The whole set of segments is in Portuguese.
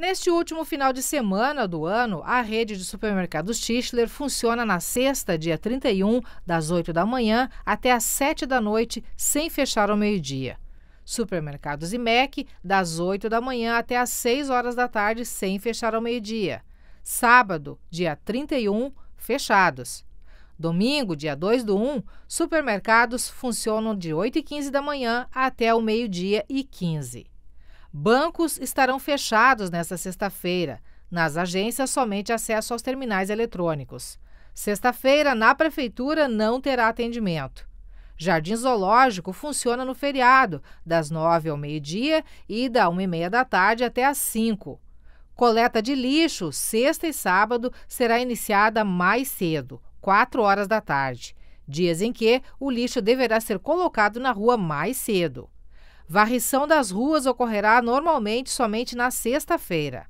Neste último final de semana do ano, a rede de supermercados Tischler funciona na sexta, dia 31, das 8 da manhã até às 7 da noite, sem fechar ao meio-dia. Supermercados IMEC, das 8 da manhã até às 6 horas da tarde, sem fechar ao meio-dia. Sábado, dia 31, fechados. Domingo, dia 2 do 1, supermercados funcionam de 8 e 15 da manhã até o meio-dia e 15. Bancos estarão fechados nesta sexta-feira. Nas agências, somente acesso aos terminais eletrônicos. Sexta-feira, na Prefeitura, não terá atendimento. Jardim Zoológico funciona no feriado, das nove ao meio-dia e da uma e meia da tarde até às cinco. Coleta de lixo, sexta e sábado, será iniciada mais cedo, quatro horas da tarde, dias em que o lixo deverá ser colocado na rua mais cedo. Varrição das ruas ocorrerá normalmente somente na sexta-feira.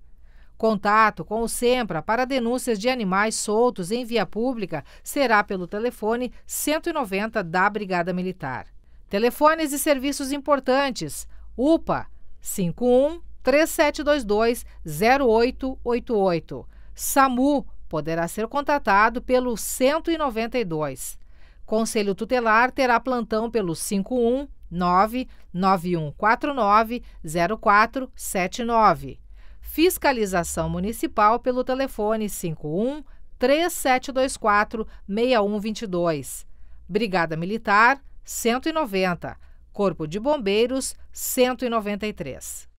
Contato com o SEMPRA para denúncias de animais soltos em via pública será pelo telefone 190 da Brigada Militar. Telefones e serviços importantes: UPA 51 3722 0888. SAMU poderá ser contatado pelo 192. Conselho Tutelar terá plantão pelo 9149 0479 Fiscalização Municipal pelo telefone 51 3724 6122. Brigada Militar 190. Corpo de Bombeiros 193.